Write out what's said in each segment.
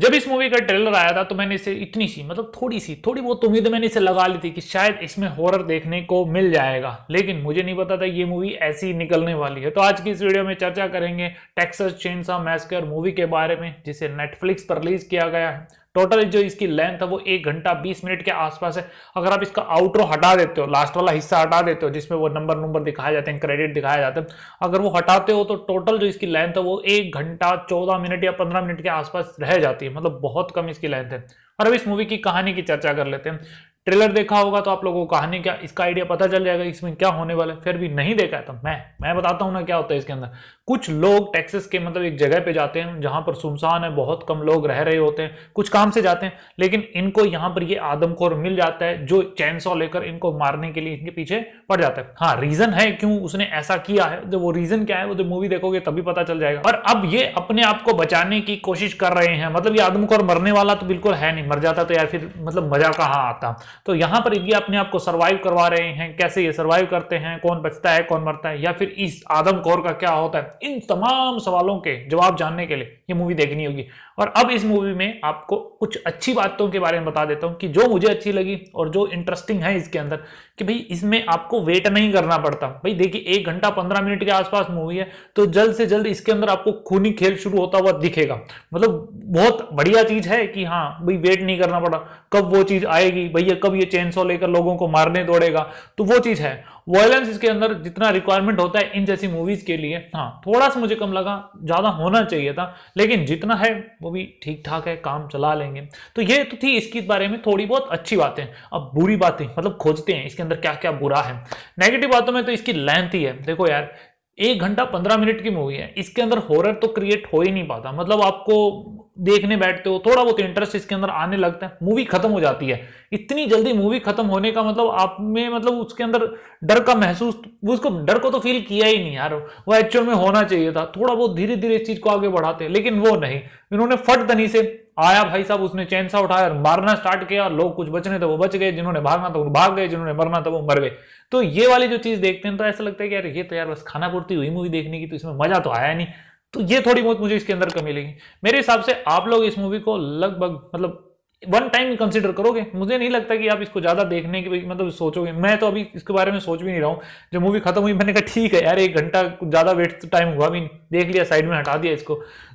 जब इस मूवी का ट्रेलर आया था तो मैंने इसे इतनी सी मतलब थोड़ी सी थोड़ी बहुत तो उम्मीद मैंने इसे लगा ली थी कि शायद इसमें हॉरर देखने को मिल जाएगा लेकिन मुझे नहीं पता था ये मूवी ऐसी निकलने वाली है तो आज की इस वीडियो में चर्चा करेंगे टेक्सस चेनसा मैस्कर मूवी के बारे में जिसे नेटफ्लिक्स पर रिलीज किया गया है टोटल जो इसकी लेंथ है वो एक घंटा बीस मिनट के आसपास है अगर आप इसका आउटरो हटा देते हो लास्ट वाला हिस्सा हटा देते हो जिसमें वो नंबर नंबर दिखाए जाते हैं क्रेडिट दिखाए जाते हैं अगर वो हटाते हो तो टोटल जो इसकी लेंथ है वो एक घंटा चौदह मिनट या पंद्रह मिनट के आसपास रह जाती है मतलब बहुत कम इसकी लेंथ है और अब इस मूवी की कहानी की चर्चा कर लेते हैं ट्रेलर देखा होगा तो आप लोगों को कहानी क्या इसका आइडिया पता चल जाएगा इसमें क्या होने वाला है फिर भी नहीं देखा है तो मैं मैं बताता हूँ ना क्या होता है इसके अंदर कुछ लोग टैक्सेस के मतलब एक जगह पे जाते हैं जहां पर सुमसान है बहुत कम लोग रह रहे होते हैं कुछ काम से जाते हैं लेकिन इनको यहाँ पर ये आदमखोर मिल जाता है जो चैन सौ लेकर इनको मारने के लिए इनके पीछे पड़ जाता है हाँ रीजन है क्यों उसने ऐसा किया है जो वो रीजन क्या है वो जो मूवी देखोगे तभी पता चल जाएगा और अब ये अपने आप को बचाने की कोशिश कर रहे हैं मतलब ये आदमखोर मरने वाला तो बिल्कुल है नहीं मर जाता तो यार फिर मतलब मजा कहाँ आता तो यहां पर ये अपने आप को सर्वाइव करवा रहे हैं कैसे ये सर्वाइव करते हैं कौन बचता है कौन मरता है या फिर इस आदम कौर का क्या होता है इन तमाम सवालों के जवाब जानने के लिए ये मूवी देखनी होगी और अब इस मूवी में आपको कुछ अच्छी बातों के बारे में बता देता हूँ कि जो मुझे अच्छी लगी और जो इंटरेस्टिंग है इसके अंदर कि भाई इसमें आपको वेट नहीं करना पड़ता भाई देखिए एक घंटा पंद्रह मिनट के आसपास मूवी है तो जल्द से जल्द इसके अंदर आपको खूनी खेल शुरू होता हुआ दिखेगा मतलब बहुत बढ़िया चीज है कि हाँ भाई वेट नहीं करना पड़ा कब वो चीज आएगी भैया कब ये चेन सो लेकर लोगों को मारने दौड़ेगा तो वो चीज है वॉयलेंस इसके अंदर जितना रिक्वायरमेंट होता है इन जैसी मूवीज के लिए हाँ थोड़ा सा मुझे कम लगा ज्यादा होना चाहिए था लेकिन जितना है वो भी ठीक ठाक है काम चला लेंगे तो ये तो थी इसकी बारे में थोड़ी बहुत अच्छी बातें अब बुरी बातें मतलब खोजते हैं इसके अंदर क्या क्या बुरा है नेगेटिव बातों में तो इसकी लेंथ ही है देखो यार एक घंटा पंद्रह मिनट की मूवी है इसके अंदर हॉरर तो क्रिएट हो ही नहीं पाता मतलब आपको देखने बैठते हो थोड़ा बहुत इंटरेस्ट इसके अंदर आने लगता है मूवी खत्म हो जाती है इतनी जल्दी मूवी खत्म होने का मतलब आप में मतलब उसके अंदर डर का महसूस उसको डर को तो फील किया ही नहीं यार वो एक्चुअल में होना चाहिए था थोड़ा बहुत धीरे धीरे इस चीज को आगे बढ़ाते लेकिन वो नहीं इन्होंने फट धनी से आया भाई साहब उसने चैन सा उठाया और मारना स्टार्ट किया लोग कुछ बचने थे वो बच गए जिन्होंने भागना था वो भाग गए जिन्होंने मरना था वो मर गए तो ये वाली जो चीज देखते हैं तो ऐसा लगता है कि यार ये तो यार बस खाना पूर्ति हुई मूवी देखने की तो इसमें मजा तो आया नहीं तो ये थोड़ी बहुत मुझे इसके अंदर कमी लगी मेरे हिसाब से आप लोग इस मूवी को लगभग मतलब वन टाइम कंसिडर करोगे मुझे नहीं लगता कि आप इसको ज़्यादा देखने की मतलब सोचोगे मैं तो अभी इसके बारे में सोच भी नहीं रहा हूँ जब मूवी खत्म हुई मैंने कहा ठीक है यार एक घंटा ज़्यादा वेट टाइम हुआ भी नहीं देख लिया साइड में हटा दिया इसको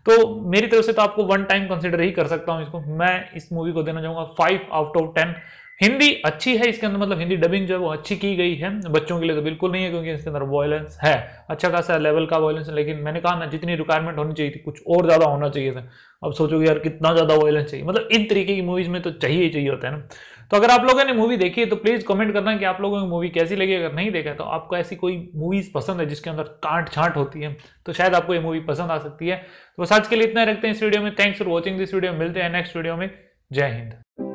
तो मेरी तरफ से तो आपको वन टाइम कंसिडर ही कर सकता हूँ इसको मैं इस मूवी को देना चाहूंगा five out of ten Hindi अच्छी है इसके अंदर मतलब हिंदी डबिंग जो है वो अच्छी की गई है बच्चों के लिए तो बिल्कुल नहीं है क्योंकि इसके अंदर वॉयलेंस है अच्छा खासा लेवल का वॉयलेंस है लेकिन मैंने कहा ना जितनी रिक्वायरमेंट होनी चाहिए थी कुछ और ज़्यादा होना चाहिए था अब सोचोगे यार कितना ज़्यादा वॉयलेंस चाहिए मतलब इन तरीके की मूवीज़ में तो चाहिए ही चाहिए होता है ना तो अगर आप लोगों ने मूवी देखी है तो प्लीज़ कमेंट करना कि आप लोगों को मूवी कैसी लगी अगर नहीं देखा तो आपको ऐसी कोई मूवीज़ पसंद है जिसके अंदर काट छांट होती है तो शायद आपको ये मूवी पसंद आ सकती है तो बस आज के लिए इतना रखते हैं इस वीडियो में thanks for watching this video मिलते हैं नेक्स्ट वीडियो में जय हिंद